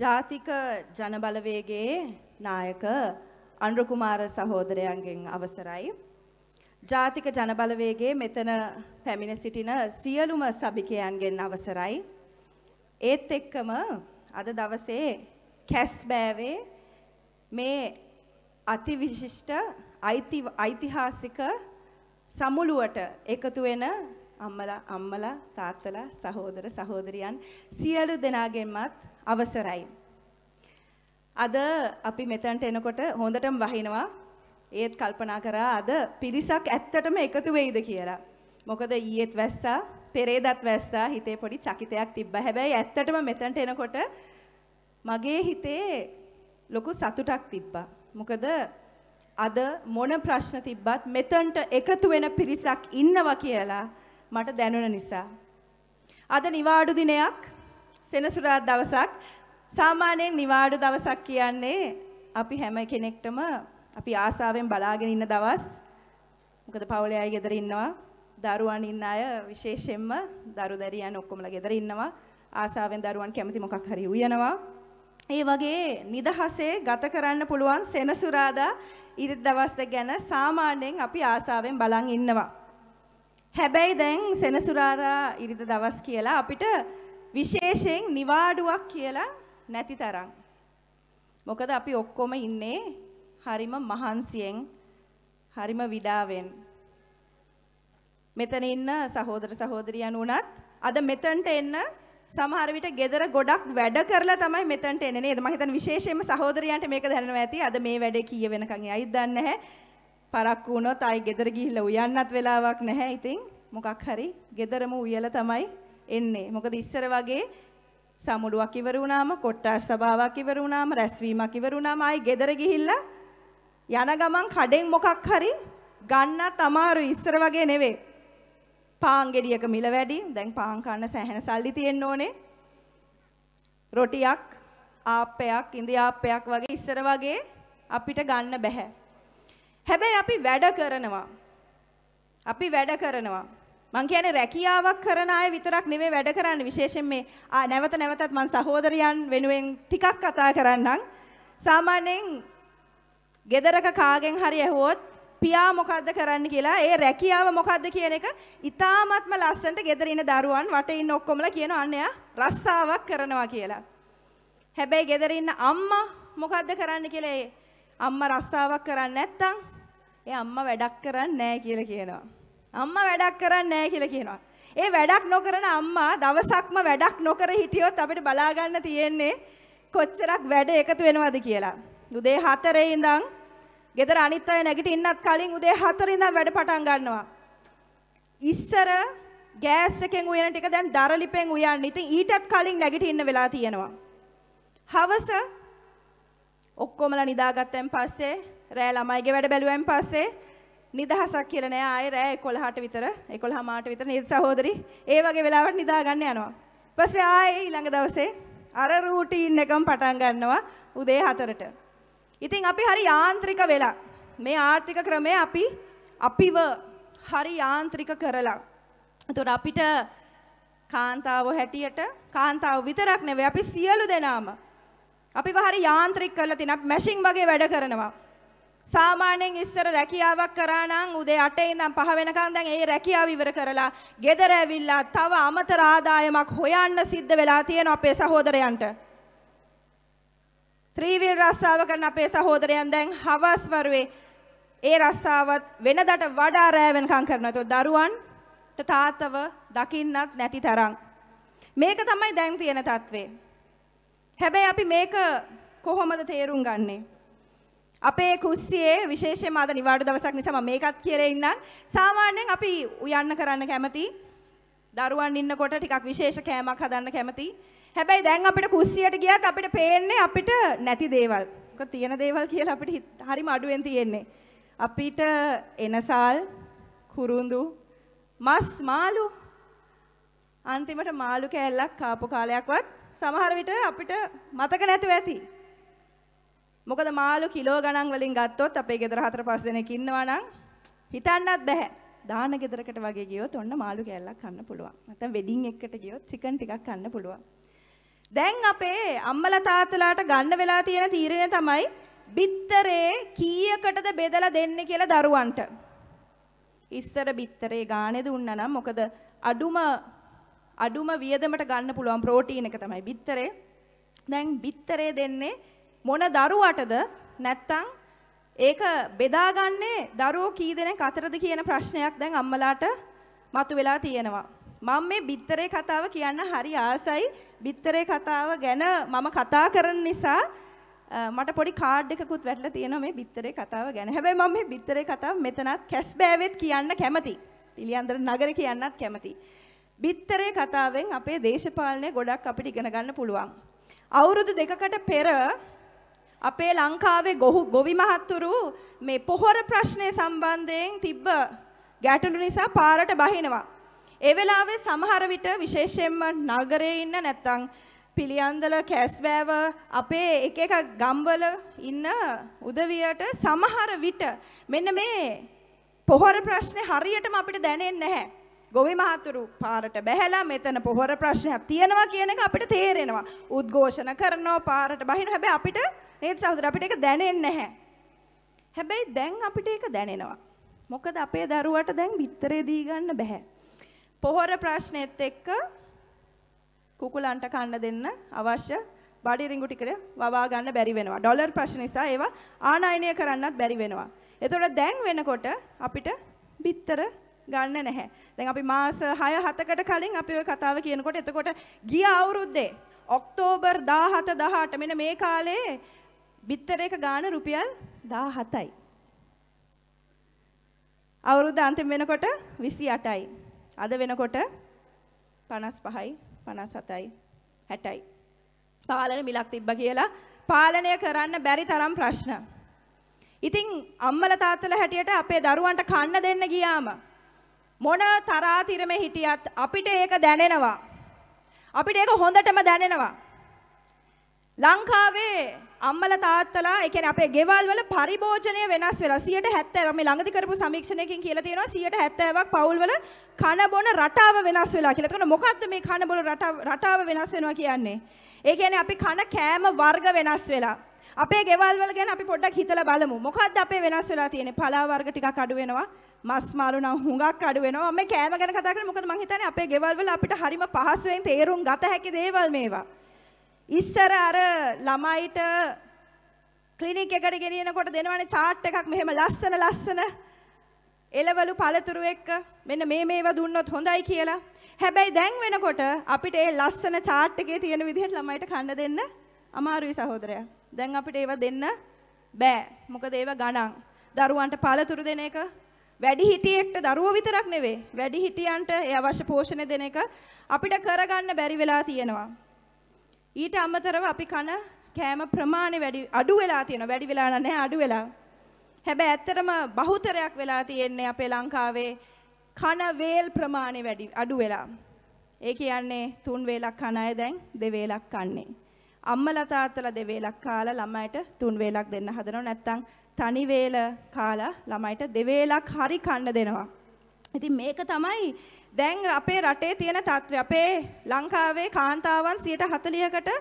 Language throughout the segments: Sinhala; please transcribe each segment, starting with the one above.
ජාතික ජනබලවේගයේ නායක අනුර කුමාර සහෝදරයන්ගෙන් අවසරයි. ජාතික ජනබලවේගයේ මෙතන පැමිණ සිටින සියලුම සභිකයන්ගෙන් අවසරයි. ඒත් එක්කම අද දවසේ කැස් බෑවේ මේ අතිවිශිෂ්ට ඓතිහාසික සමුළුවට එකතු වෙන අම්මලා අම්මලා තාත්තලා සහෝදර සහෝදරියන් සියලු දෙනාගෙන්මත් අවසරයි. අද අපි මෙතැන්ට එනකොට හොඳටම වහිනවා ඒත් කල්පනා කරා අද පිරිසක් ඇත්තටම එකතු වෙයිද කියලා. මොකද ඊයේත් වැස්සා පෙරේදත් වැස්සා හිතේ පොඩි චකිතයක් තිබ්බා. හැබැයි ඇත්තටම මෙතැන්ට එනකොට මගේ හිතේ ලොකු සතුටක් තිබ්බා. මොකද අද මොන ප්‍රශ්න තිබ්බත් මෙතනට එකතු වෙන පිරිසක් ඉන්නවා කියලා මට දැනුණ නිසා. අද නිවාඩු දිනයක් සෙනසුරා දවසක් සාමාන්‍යයෙන් නිවාඩු දවසක් කියන්නේ අපි හැම කෙනෙක්ටම අපි ආසාවෙන් බලාගෙන ඉන්න දවස්. මොකද පවුලේ අය ගෙදර ඉන්නවා. දරුවන් ඉන්න අය විශේෂයෙන්ම දරු දැරියන් ඔක්කොමලා ගෙදර ඉන්නවා. ආසාවෙන් දරුවන් කැමති මොකක් හරි උයනවා. ඒ වගේ නිදහසේ ගත කරන්න පුළුවන් සෙනසුරාදා ඉරිදි දවස් ගැන සාමාන්‍යයෙන් අපි ආසාවෙන් බලන් ඉන්නවා. හැබැයි දැන් සෙනසුරාදා ඉරිදි දවස් කියලා අපිට විශේෂයෙන් නිවාඩුවක් කියලා නැති තරම්. මොකද අපි ඔක්කොම ඉන්නේ හරිම මහන්සියෙන් හරිම විඩාවෙන්. මෙතන ඉන්න සහෝදර සහෝදරියන් වුණත් අද මෙතනට එන්න සමහර විට ගෙදර ගොඩක් වැඩ කරලා තමයි මෙතනට එන්නේ නේද? මම හිතන්නේ විශේෂයෙන්ම සහෝදරියන්ට මේක දැනෙනවා ඇති. අද මේ වැඩේ කීය වෙනකන් එයි දන්නේ නැහැ. පරක්කු වුණොත් ආයි ගෙදර ගිහිල්ලා උයන්නත් වෙලාවක් නැහැ. ඉතින් මොකක් හරි ගෙදරම උයලා තමයි එන්නේ. මොකද ඉස්සර වගේ සමුළුවක් ඉවර වුණාම, කොට්ටාර් සභාවක් ඉවර වුණාම, රැස්වීමක් ඉවර වුණාම ආයි ගෙදර ගිහිල්ලා යන ගමන් කඩෙන් මොකක් හරි ගන්නත් අමාරුයි ඉස්සර වගේ නෙවෙයි. පාන් ගෙඩියක මිල වැඩි. දැන් පාන් කන්න සෑහෙන සල්ලි තියෙන්න ඕනේ. රොටියක්, ආප්පයක්, ඉඳිආප්පයක් වගේ ඉස්සර වගේ අපිට ගන්න බෑ. හැබැයි අපි වැඩ කරනවා. අපි වැඩ කරනවා. මං කියන්නේ රැකියාවක් කරන අය විතරක් නෙමෙයි වැඩ කරන්නේ විශේෂයෙන් මේ නැවත නැවතත් මං සහෝදරයන් වෙනුවෙන් ටිකක් කතා කරන්නම් සාමාන්‍යයෙන් ගෙදරක කාගෙන් හරි ඇහුවොත් පියා මොකද්ද කරන්න කියලා ඒ රැකියාව මොකද්ද කියන එක ඉතාමත්ම ලස්සනට ගෙදර ඉන්න දරුවන් වටේ ඉන්න ඔක්කොමලා කියන අන්නයා රස්සාවක් කරනවා කියලා. හැබැයි ගෙදර ඉන්න අම්මා මොකද්ද කරන්න කියලා ඒ අම්මා රස්සාවක් කරන්නේ නැත්තම් ඒ අම්මා වැඩක් කරන්නේ නැහැ කියලා කියනවා. අම්මා වැඩක් කරන්නේ නැහැ කියලා කියනවා. ඒ වැඩක් නොකරන අම්මා දවසක්ම වැඩක් නොකර හිටියොත් අපිට බලා ගන්න තියෙන්නේ කොච්චරක් වැඩ එකතු වෙනවද කියලා. උදේ 4 ඉඳන් ගෙදර අනිත් අය නැගිටින්නත් කලින් උදේ 4 ඉඳන් වැඩ පටන් ගන්නවා. ඉස්සර ගෑස් එකෙන් උයන ටික දැන් දරලිපෙන් උයන්නේ. ඉතින් ඊටත් කලින් නැගිටින්න වෙලා තියෙනවා. හවස ඔක්කොමලා නිදාගත්තෙන් පස්සේ රෑ ළමයිගේ වැඩ බැලුවෙන් පස්සේ නිදහසක් කියලා නෑ ආයෙ රෑ 11ට විතර 11 මාට විතර නේද සහෝදරි? ඒ වගේ වෙලාවට නිදා ගන්න යනවා. ඊපස්සේ ආයෙ ඊළඟ දවසේ අර රූටීන් එකම පටන් ගන්නවා උදේ 4ට. ඉතින් අපි හරි යාන්ත්‍රික වෙලා මේ ආර්ථික ක්‍රමය අපි අපිව හරි යාන්ත්‍රික කරලා. එතකොට අපිට කාන්තාව හැටියට කාන්තාව විතරක් නෙවෙයි අපි සියලු දෙනාම අපිව හරි යාන්ත්‍රික කරලා තියෙන අපි මැෂින් වගේ වැඩ කරනවා. සාමාන්‍යයෙන් ඉස්සර රැකියාවක් කරා නම් උදේ 8 ඉඳන් 5 වෙනකන් දැන් ඒ රැකියාව ඉවර කරලා ගෙදර ඇවිල්ලා තව අමතර ආදායමක් හොයන්න සිද්ධ වෙලා තියෙන අපේ සහෝදරයන්ට. ත්‍රිවිල් රස්සාව කරන අපේ සහෝදරයන් දැන් හවස් වරුවේ ඒ රස්සාවත් වෙනදට වඩා රෑ වෙනකන් කරනවා. ඒතකොට දරුවන්ට තාත්තව දකින්නත් නැති තරම්. මේක තමයි දැන් තියෙන තත්ත්වය. හැබැයි අපි මේක කොහොමද තේරුම් ගන්නේ? අපේ කුස්සියේ විශේෂයෙන්ම අද නිවාඩු දවසක් නිසා මම මේකත් කියලා ඉන්නම්. සාමාන්‍යයෙන් අපි උයන්න කරන්න කැමති. දරුවන් ඉන්නකොට ටිකක් විශේෂ කෑමක් හදන්න කැමති. හැබැයි දැන් අපිට කුස්සියට ගියත් අපිට පේන්නේ අපිට නැති දේවල්. මොකද තියෙන දේවල් කියලා අපිට හරිම අඩුවෙන් තියෙන්නේ. අපිට එනසාල්, කුරුඳු, මස්, මාළු අන්තිමට මාළු කෑල්ලක් කාපු කාලයක්වත් සමහර විට අපිට මතක නැතුව ඇති. මොකද මාළු කිලෝ ගණන් වලින් ගත්තොත් අපේ ගෙදර හතර පස් දෙනෙක් ඉන්නවා නම් හිතන්නත් බෑ. දාන ගෙදරකට වගේ ගියොත් ඔන්න මාළු කෑල්ලක් කන්න පුළුවන්. නැත්නම් වෙඩින් එකකට ගියොත් චිකන් ටිකක් කන්න පුළුවන්. දැන් අපේ අම්මලා තාත්තලාට ගන්න වෙලා තියෙන තීරණය තමයි බිත්තරේ කීයකටද බෙදලා දෙන්නේ කියලා දරුවන්ට. ඉස්සර බිත්තරේ ගානේ දුන්නා නම් මොකද අඩුම අඩුම වියදමට ගන්න පුළුවන් ප්‍රෝටීන් එක තමයි බිත්තරේ. දැන් බිත්තරේ දෙන්නේ මොන දරුවටද නැත්තම් ඒක බෙදාගන්නේ දරුවෝ කී දෙනෙක් අතරද කියන ප්‍රශ්නයක් දැන් අම්මලාට මතුවලා තියෙනවා. මම මේ බිත්තරේ කතාව කියන්න හරි ආසයි. බිත්තරේ කතාව ගැන මම කතා කරන නිසා මට පොඩි කාඩ් එකකුත් වැටලා තියෙනවා මේ බිත්තරේ කතාව ගැන. හැබැයි මම මේ බිත්තරේ කතාව මෙතනත් කැස්බෑවෙත් කියන්න කැමතියි. පිළියන්දර නගරේ කියන්නත් කැමතියි. බිත්තරේ කතාවෙන් අපේ දේශපාලනය ගොඩක් අපිට ඉගෙන ගන්න පුළුවන්. අවුරුදු දෙකකට පෙර අපේ ලංකාවේ ගොහු ගොවි මහත්තුරු මේ පොහොර ප්‍රශ්නය සම්බන්ධයෙන් තිබ්බ ගැටලු නිසා පාරට බහිනවා. ඒ වෙලාවේ සමහර විට විශේෂයෙන්ම නගරයේ ඉන්න නැත්තම් පිළියන්දල කැස්වෑව අපේ එක එක ගම්වල ඉන්න උදවියට සමහර විට මෙන්න මේ පොහොර ප්‍රශ්නේ හරියටම අපිට දැනෙන්නේ නැහැ. ගොවි මහතුරු පාරට බැහැලා මෙතන පොහොර ප්‍රශ්නයක් තියෙනවා කියන එක අපිට තේරෙනවා. උද්ඝෝෂණ කරනවා පාරට බහිනවා. හැබැයි අපිට නේද සහෝදර අපිට ඒක දැනෙන්නේ නැහැ. හැබැයි දැන් අපිට ඒක දැනෙනවා. මොකද අපේ දරුවට දැන් බිත්තරේ දී ගන්න බෑ. පොහොර ප්‍රශ්නෙත් එක්ක කුකුලන්ට කන්න දෙන්න අවශ්‍ය බඩ රිඟු ටිකට වවා ගන්න බැරි වෙනවා. ඩොලර් ප්‍රශ්න නිසා ඒවා ආනයනය කරන්නත් බැරි වෙනවා. එතකොට දැන් වෙනකොට අපිට බිත්තර ගන්න නැහැ. දැන් අපි මාස 6 7කට කලින් අපි ওই කතාව කියනකොට එතකොට ගිය අවුරුද්දේ ඔක්තෝබර් 17 18 මෙන්න මේ කාලේ බිත්තරයක ගාන රුපියල් 17යි. අවුරුද්ද අන්තිම වෙනකොට 28යි. අද වෙනකොට 55යි, 57යි, 60යි. පාලන මිලක් තිබ්බා කියලා පාලනය කරන්න බැරි තරම් ප්‍රශ්න. ඉතින් අම්මලා තාත්තලා හැටියට අපේ දරුවන්ට කන්න දෙන්න ගියාම මොන තරාතිරමේ හිටියත් අපිට ඒක දැනෙනවා. අපිට ඒක හොඳටම දැනෙනවා. ලංකාවේ අම්මලා තාත්තලා ඒ කියන්නේ අපේ ගෙවල් වල පරිභෝජනය වෙනස් වෙලා 70 මේ ළඟදි කරපු සමීක්ෂණයකින් කියලා තියෙනවා 70ක් පවුල් වල කන බොන රටාව වෙනස් වෙලා කියලා. එතකොට මොකද්ද මේ කන බොන රටාව වෙනස් වෙනවා කියන්නේ? ඒ කියන්නේ අපි කන කෑම වර්ග වෙනස් වෙලා. අපේ ගෙවල් වල ගැන අපි පොඩ්ඩක් හිතලා බලමු. මොකද්ද අපේ වෙනස් වෙලා තියෙන්නේ? පලා වර්ග ටිකක් අඩු වෙනවා. මස් මාළු නම් හුඟක් අඩු වෙනවා. මම කෑම ගැන කතා කරන්නේ මොකද මං හිතන්නේ අපේ ගෙවල් වල අපිට හරිම පහසුවෙන් තේරුම් ගත හැකි දේවල් මේවා. ඉස්සර අර ළමයිට ක්ලිනික් එකට ගෙනියනකොට දෙනවනේ chart එකක් මෙහෙම ලස්සන ලස්සන එළවලු පළතුරු එක්ක මෙන්න මේ මේවා දුන්නොත් හොඳයි කියලා. හැබැයි දැන් වෙනකොට අපිට ඒ ලස්සන chart එකේ තියෙන විදිහට ළමයිට කන්න දෙන්න අමාරුයි සහෝදරයා. දැන් අපිට ඒවා දෙන්න බෑ. මොකද ඒවා ගණන්. දරුවන්ට පළතුරු දෙන එක වැඩි හිටියෙක්ට දරුවෝ විතරක් නෙවෙයි. වැඩි හිටියන්ට ඒ අවශ්‍ය පෝෂණය දෙන එක අපිට කරගන්න බැරි වෙලා තියෙනවා. ඊට අමතරව අපි කන කෑම ප්‍රමාණය වැඩි අඩු වෙලා තියෙනවා. වැඩි වෙලා නැහැ අඩු වෙලා. හැබැයි ඇත්තටම බහුතරයක් වෙලා තියෙන්නේ අපේ ලංකාවේ කන වේල් ප්‍රමාණය වැඩි අඩු වෙලා. ඒ කියන්නේ තුන් වේලක් කන අය දැන් දෙවේලක් කන්නේ. අම්මලා තාත්තලා දෙවේලක් කාලා ළමයට තුන් වේලක් දෙන්න හදනවා. නැත්තම් තනි වේල කාලා ළමයට දෙවේලක් හරි කන්න දෙනවා. ඉතින් මේක තමයි දැන් අපේ රටේ තියෙන තත්ත්වය. අපේ ලංකාවේ කාන්තාවන් 140කට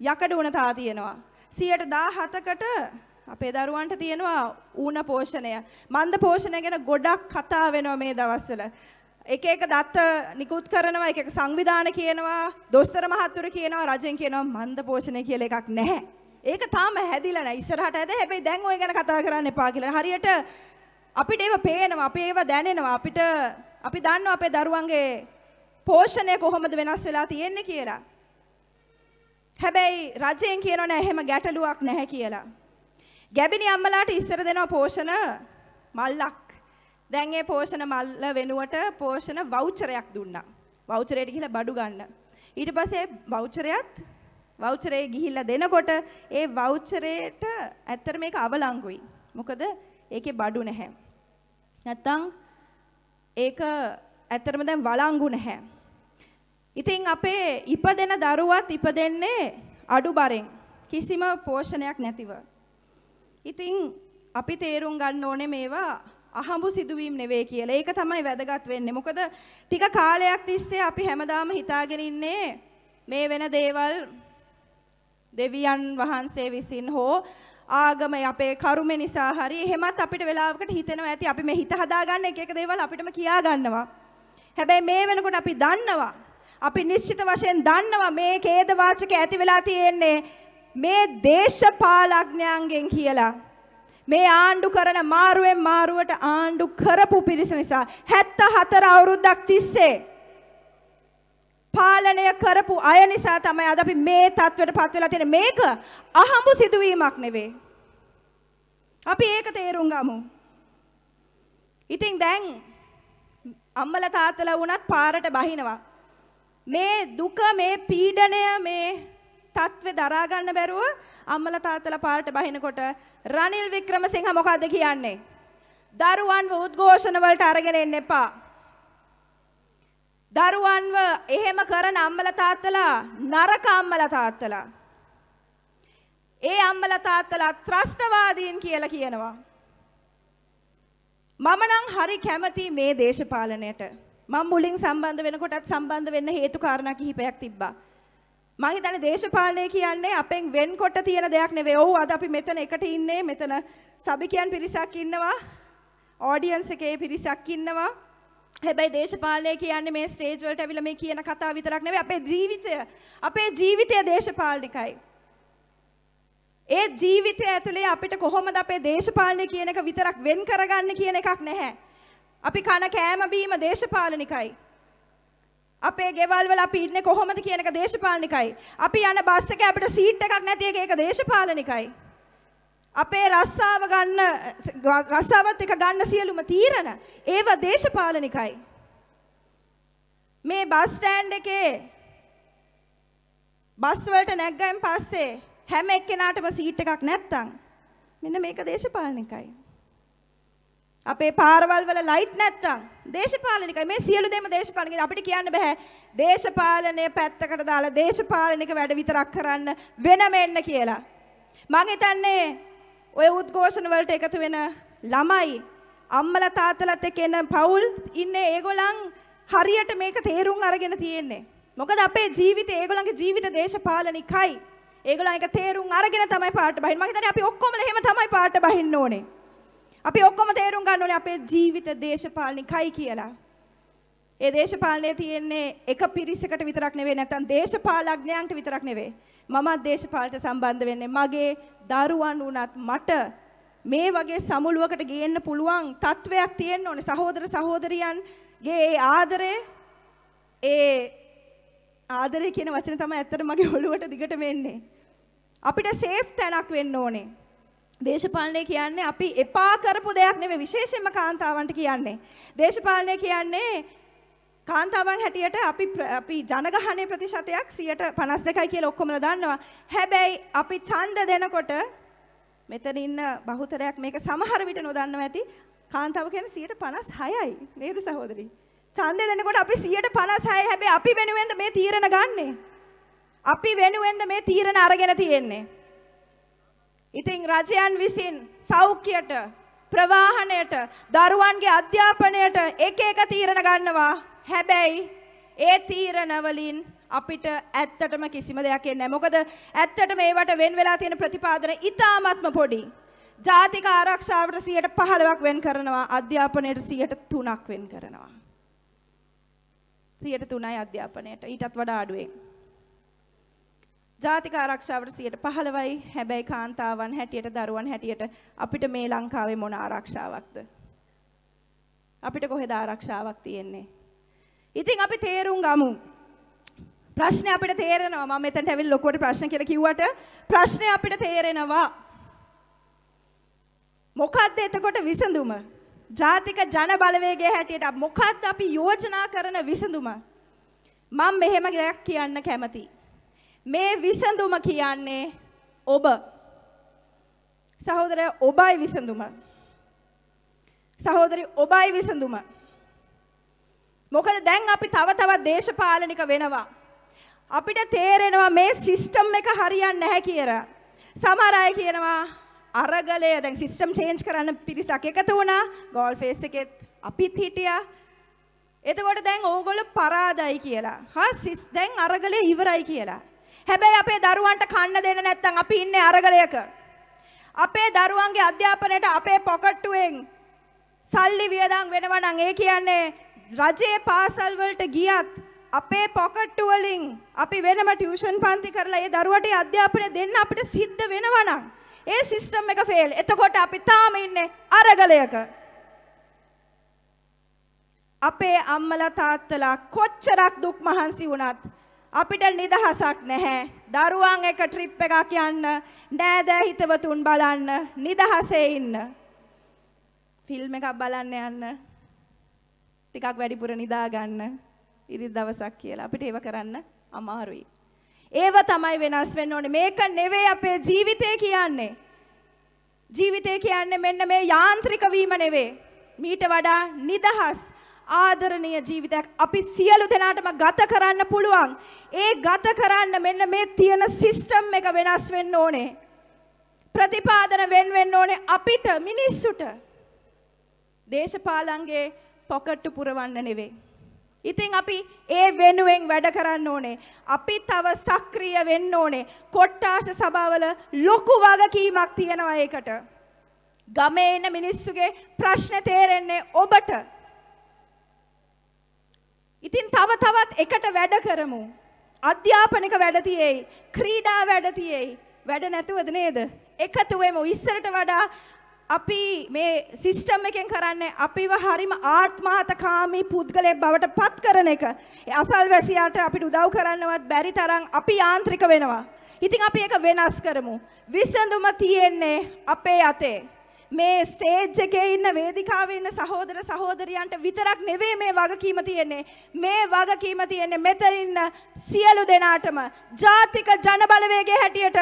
යකඩ උණතා තියෙනවා. 117කට අපේ දරුවන්ට තියෙනවා ඌණ පෝෂණය. මන්ද පෝෂණය ගැන ගොඩක් කතා වෙනවා මේ දවස්වල. එක එක දත්ත නිකුත් කරනවා, එක එක සංවිධාන කියනවා, දොස්තර මහත්තුරු කියනවා, රජෙන් කියනවා මන්ද පෝෂණය කියලා එකක් නැහැ. ඒක තාම හැදිලා නැහැ. ඉස්සරහට හැද හැබැයි දැන් ওই ගැන කතා කරන්න එපා කියලා. හරියට අපිට ඒව පේනවා අපි ඒව දැනෙනවා අපිට අපි දන්නවා අපේ දරුවන්ගේ පෝෂණය කොහොමද වෙනස් වෙලා තියෙන්නේ කියලා. හැබැයි රජයෙන් කියනවා නෑ එහෙම ගැටලුවක් නැහැ කියලා. ගැබිනි අම්මලාට ඉස්සර දෙනවා පෝෂණ මල්ලක්. දැන් ඒ පෝෂණ මල්ල වෙනුවට පෝෂණ වවුචරයක් දුන්නා. වවුචරයට ගිහිල්ලා බඩු ගන්න. ඊට පස්සේ වවුචරයත් වවුචරේ ගිහිල්ලා දෙනකොට ඒ වවුචරේට ඇත්තට මේක අවලංගුයි. මොකද ඒකේ බඩු නැහැ. නැත්තම් ඒක ඇත්තටම දැන් වළංගු නැහැ. ඉතින් අපේ ඉපදෙන දරුවත් ඉපදෙන්නේ අඩු බරෙන් කිසිම පෝෂණයක් නැතිව. ඉතින් අපි තේරුම් ගන්න ඕනේ මේවා අහඹු සිදුවීම් නෙවෙයි කියලා. ඒක තමයි වැදගත් වෙන්නේ. මොකද ටික කාලයක් තිස්සේ අපි හැමදාම හිතාගෙන ඉන්නේ මේ වෙන දේවල් දෙවියන් වහන්සේ විසින් හෝ ආගම අපේ කරුම නිසා හරි එහෙමත් අපිට වෙලාවකට හිතෙනවා ඇති අපි මේ හිත හදාගන්න එක එක දේවල් අපිටම කියා ගන්නවා. හැබැයි මේ වෙනකොට අපි දන්නවා අපි නිශ්චිත වශයෙන් දන්නවා මේ ඛේදවාචක ඇති වෙලා තියෙන්නේ මේ දේශපාලඥයන්ගෙන් කියලා. මේ ආණ්ඩු කරන මාරුවෙන් මාරුවට ආණ්ඩු කරපු පිරිස නිසා 74 අවුරුද්දක් තිස්සේ උල්ලංඝනය කරපු අය නිසා තමයි අද අපි මේ තත්ත්වයට පත් වෙලා තියෙන්නේ. මේක අහඹු සිදුවීමක් නෙවෙයි. අපි ඒක තේරුම් ගමු. ඉතින් දැන් අම්මලා තාත්තලා වුණත් පාරට බහිනවා. මේ දුක මේ පීඩණය මේ තත්ත්වේ දරා ගන්න බැරුව අම්මලා තාත්තලා පාරට බහිනකොට රනිල් වික්‍රමසිංහ මොකද්ද කියන්නේ? දරුවන්ව උද්ඝෝෂණ වලට අරගෙන එන්න එපා. දරුවන්ව එහෙම කරන අම්මලා තාත්තලා නරක අම්මලා තාත්තලා. ඒ අම්මලා තාත්තලා ත්‍රස්තවාදීන් කියලා කියනවා. මම නම් හරි කැමති මේ දේශපාලනයට. මම මුලින් සම්බන්ධ වෙනකොටත් සම්බන්ධ වෙන්න හේතු කාරණා කිහිපයක් තිබ්බා. මම හිතන්නේ දේශපාලනය කියන්නේ අපෙන් වෙන්කොට තියෙන දෙයක් නෙවෙයි. ඔව් අද අපි මෙතන එකට ඉන්නේ. මෙතන සබිකයන් පිරිසක් ඉන්නවා. ඔඩියන්ස් එකේ පිරිසක් ඉන්නවා. හැබැයි දේශපාලනය කියන්නේ මේ ස්ටේජ් වලට ඇවිල්ලා මේ කියන කතාව විතරක් නෙවෙයි අපේ ජීවිතය අපේ ජීවිතය දේශපාලනිකයි. ඒ ජීවිතය ඇතුලේ අපිට කොහොමද අපේ දේශපාලනය කියන එක විතරක් වෙන් කරගන්න කියන එකක් නැහැ. අපි කන කෑම බීම දේශපාලනිකයි. අපේ ගෙවල් වල අපි ඉන්නේ කොහොමද කියන එක දේශපාලනිකයි. අපි යන බස් එක අපිට සීට් එකක් නැති එක ඒක දේශපාලනිකයි. අපේ රස්සාව ගන්න රස්සාවත් එක ගන්න සියලුම තීරණ ඒව දේශපාලනිකයි. මේ බස් ස්ටෑන්ඩ් එකේ බස් වලට නැග්ගයන් පස්සේ හැම එක්කෙනාටම සීට් එකක් නැත්තම් මෙන්න මේක දේශපාලනිකයි. අපේ පාරවල් වල ලයිට් නැත්තම් දේශපාලනිකයි. මේ සියලු දේම දේශපාලනිකයි. අපිට කියන්න බෑ දේශපාලනය පැත්තකට දාලා දේශපාලනික වැඩ විතරක් කරන්න වෙන මෙන්න කියලා. මං හිතන්නේ ඔය උද්ඝෝෂණ වලට එකතු වෙන ළමයි අම්මලා තාත්තලාත් එක්ක එන පවුල් ඉන්නේ ඒගොල්ලන් හරියට මේක තේරුම් අරගෙන තියෙන්නේ. මොකද අපේ ජීවිතේ ඒගොල්ලන්ගේ ජීවිත දේශපාලනිකයි. ඒගොල්ලන් ඒක තේරුම් අරගෙන තමයි පාට බහින්නේ. මම හිතන්නේ අපි ඔක්කොමලා එහෙම තමයි පාට බහින්න ඕනේ. අපි ඔක්කොම තේරුම් ගන්න ඕනේ අපේ ජීවිත දේශපාලනිකයි කියලා. ඒ දේශපාලනය තියෙන්නේ එක පිරිසකට විතරක් නෙවෙයි නැත්නම් දේශපාලඥයන්ට විතරක් නෙවෙයි. මමත් දේශපාලනට සම්බන්ධ වෙන්නේ මගේ දරුවන් වුණත් මට මේ වගේ සමුළුවකට ගේන්න පුළුවන් තත්වයක් තියෙන්න ඕනේ සහෝදර සහෝදරියන්ගේ ඒ ආදරය ඒ ආදරය කියන වචනේ තමයි ඇත්තට මගේ ඔළුවට දිගට වෙන්නේ. අපිට සේෆ් තැනක් වෙන්න ඕනේ. දේශපාලනය කියන්නේ අපි එපා කරපු දෙයක් නෙවෙයි විශේෂයෙන්ම කාන්තාවන්ට කියන්නේ. දේශපාලනය කියන්නේ කාන්තාවන් හැටියට අපි අපි ජනගහනය ප්‍රතිශතයක් සියට පනස් දෙකයි කිය ඔක්කොම දන්නවා. හැබැයි අපි චන්ද දෙනකොට මෙතන ඉන්න බහුතරයක් මේක සමහර විට නොදන්නව ඇති කාන්තාව කියන සියට පනස් හයයි නේරු සහෝදරී. චන්දය දෙනකොට අපි සියට පනස් හය හැබැයි අපි වෙනුවෙන්ද මේ තීරණ ගන්නේ. අපි වෙනුවෙන්ද මේ තීරණ අරගෙන තියෙන්නේ. ඉතින් රජයන් විසින් සෞඛ්‍යයට ප්‍රවාහණයට දරුවන්ගේ අධ්‍යාපනයට එක එක තීරණ ගන්නවා හැබැයි ඒ තීරණ වලින් අපිට ඇත්තටම කිසිම දෙයක් එන්නේ නැහැ. මොකද ඇත්තටම ඒවට වෙන් වෙලා තියෙන ප්‍රතිපාදන ඉතාමත්ම පොඩි. ජාතික ආරක්ෂාවට 115ක් වෙන් කරනවා, අධ්‍යාපනයට 103ක් වෙන් කරනවා. 103යි අධ්‍යාපනයට. ඊටත් වඩා අඩුවෙන්. ජාතික ආරක්ෂාවට 115යි. හැබැයි කාන්තාවන් හැටියට, දරුවන් හැටියට අපිට මේ ලංකාවේ මොන ආරක්ෂාවක්ද? අපිට කොහෙද ආරක්ෂාවක් තියෙන්නේ? ඉතින් අපි තේරුම් ගමු. ප්‍රශ්නේ අපිට තේරෙනවා මම මෙතනට ඇවිල්ලා ලොකුවට ප්‍රශ්න කියලා කිව්වට ප්‍රශ්නේ අපිට තේරෙනවා. මොකද්ද එතකොට විසඳුම? ජාතික ජන බලවේගයේ හැටියට මොකද්ද අපි යෝජනා කරන විසඳුම? මම මෙහෙම දෙයක් කියන්න කැමතියි. මේ විසඳුම කියන්නේ ඔබ. සහෝදරය ඔබයි විසඳුම. සහෝදරි ඔබයි විසඳුම. මොකද දැන් අපි තව තවත් දේශපාලනික වෙනවා. අපිට තේරෙනවා මේ සිස්ටම් එක හරියන්නේ නැහැ කියලා. සමහර අය කියනවා අරගලය දැන් සිස්ටම් චේන්ජ් කරන්න පිරිසක් එකතු වුණා. ගෝල් ෆේස් එකෙත් අපිත් හිටියා. එතකොට දැන් ඕගොල්ලෝ පරාදයි කියලා. හා සිස් දැන් අරගලය ඉවරයි කියලා. හැබැයි අපේ දරුවන්ට කන්න දෙන්න නැත්නම් අපි ඉන්නේ අරගලයක. අපේ දරුවන්ගේ අධ්‍යාපනයට අපේ පොකට්ටුවෙන් සල්ලි වියදම් වෙනවා නම් ඒ කියන්නේ රජයේ පාසල් වලට ගියත් අපේ පොකට් වලින් අපි වෙනම ටියුෂන් පන්ති කරලා ඒ දරුවට අධ්‍යාපනය දෙන්න අපිට සිද්ධ වෙනවා නම් ඒ සිස්ටම් එක ෆේල්. එතකොට අපි තාම ඉන්නේ අරගලයක. අපේ අම්මලා තාත්තලා කොච්චරක් දුක් මහන්සි වුණත් අපිට නිදහසක් නැහැ. දරුවන් එක ට්‍රිප් එකක් යන්න, නෑදෑ හිතවතුන් බලන්න, නිදහසේ ඉන්න. ෆිල්ම් එකක් බලන්න යන්න. ටිකක් වැඩිපුර නිදා ගන්න ඉරිදි දවසක් කියලා. අපිට ඒව කරන්න අමාරුයි. ඒව තමයි වෙනස් වෙන්න ඕනේ. මේක නෙවෙයි අපේ ජීවිතය කියන්නේ. ජීවිතය කියන්නේ මෙන්න මේ යාන්ත්‍රික වීම නෙවෙයි. මීට වඩා නිදහස් ආදරණීය ජීවිතයක් අපි සියලු දෙනාටම ගත කරන්න පුළුවන්. ඒ ගත කරන්න මෙන්න මේ තියෙන සිස්ටම් එක වෙනස් වෙන්න ඕනේ. ප්‍රතිපාදන වෙන් වෙන්න ඕනේ අපිට මිනිස්සුට. දේශපාලන්ගේ පොකට්ටු පුරවන්න නෙවෙයි. ඉතින් අපි ඒ වෙනුවෙන් වැඩ කරන්න ඕනේ. අපි තව සක්‍රිය වෙන්න ඕනේ. කොට්ටාශ සභාවල ලොකු වගකීමක් තියෙනවා ඒකට. ගමේ ඉන්න මිනිස්සුගේ ප්‍රශ්න තේරෙන්නේ ඔබට. ඉතින් තව තවත් එකට වැඩ කරමු. අධ්‍යාපනික වැඩ තියෙයි. ක්‍රීඩා වැඩ තියෙයි. වැඩ නැතුවද නේද? එකතු වෙමු. ඉස්සරට වඩා අපි මේ සිස්ටම් එකෙන් කරන්නේ අපිව හරිම ආත්මార్థකාමී පුද්ගලයෙක් බවට පත් කරන එක. ඒ අසල්වැසියාට අපිට උදව් කරන්නවත් බැරි තරම් අපි යාන්ත්‍රික වෙනවා. ඉතින් අපි ඒක වෙනස් කරමු. විසඳුම තියෙන්නේ අපේ අතේ. මේ ස්ටේජ් එකේ ඉන්න වේදිකාවේ ඉන්න සහෝදර සහෝදරියන්ට විතරක් නෙවෙයි මේ වගකීම තියෙන්නේ. මේ වගකීම තියෙන්නේ මෙතන ඉන්න සියලු දෙනාටම ජාතික ජනබලවේගයේ හැටියට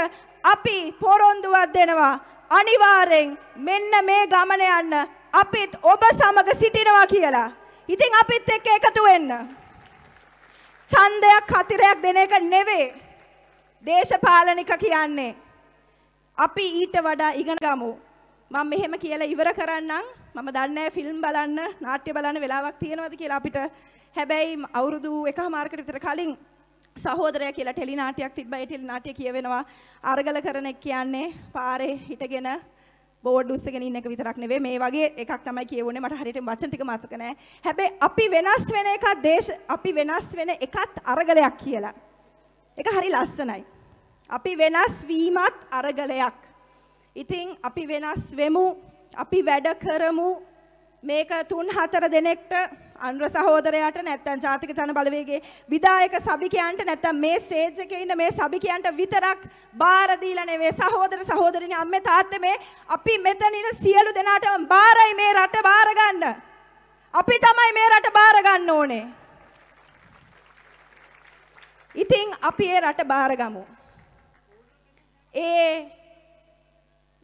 අපි පොරොන්දුවක් දෙනවා. අනිවාර්යෙන් මෙන්න මේ ගමන යන්න අපිත් ඔබ සමග සිටිනවා කියලා. ඉතින් අපිත් එක්ක එකතු වෙන්න. ඡන්දයක් හතිරයක් දෙන එක නෙවෙයි. දේශපාලනික කියන්නේ. අපි ඊට වඩා ඉගෙන ගමු. මම මෙහෙම කියලා ඉවර කරන්නම්. මම දන්නේ ෆිල්ම් බලන්න, නාට්‍ය බලන්න වෙලාවක් තියෙනවද කියලා අපිට. හැබැයි අවුරුදු එකහමාරකට විතර කලින් සහෝදරය කියලා ටෙලි නාට්‍යයක් තිබ්බා. ඒ ටෙලි නාට්‍ය කියවෙනවා අරගල කරන එක කියන්නේ පාරේ හිටගෙන බෝඩ් උස්සගෙන ඉන්න එක විතරක් නෙවෙයි. මේ වගේ එකක් තමයි කියවුනේ. මට හරියට වචන ටික මතක නැහැ. හැබැයි අපි වෙනස් වෙන එකක් දේශ අපි වෙනස් වෙන එකත් අරගලයක් කියලා. ඒක හරි ලස්සනයි. අපි වෙනස් වීමත් අරගලයක්. ඉතින් අපි වෙනස් වෙමු. අපි වැඩ කරමු. මේක තුන් හතර දෙනෙක්ට අනුර සහෝදරයාට නැත්තම් ජාතික ජන බලවේගයේ විධායක සභිකයන්ට නැත්තම් මේ ස්ටේජ් එකේ ඉන්න මේ සභිකයන්ට විතරක් බාර දීලා නෙවෙයි සහෝදර සහෝදරිනි අම්මේ තාත්තේ මේ අපි මෙතන ඉන්න සියලු දෙනාටම බාරයි මේ රට බාර ගන්න. අපි තමයි මේ රට බාර ගන්න ඕනේ. ඉතින් අපි ඒ රට බාරගමු. ඒ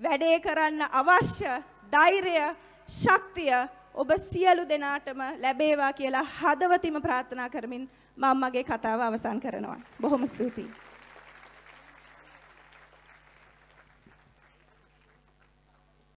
වැඩේ කරන්න අවශ්‍ය ධෛර්යය ශක්තිය ඔබ සියලු දෙනාටම ලැබේවා කියලා හදවතින්ම ප්‍රාර්ථනා කරමින් මම මගේ කතාව අවසන් කරනවා. බොහොම ස්තුතියි.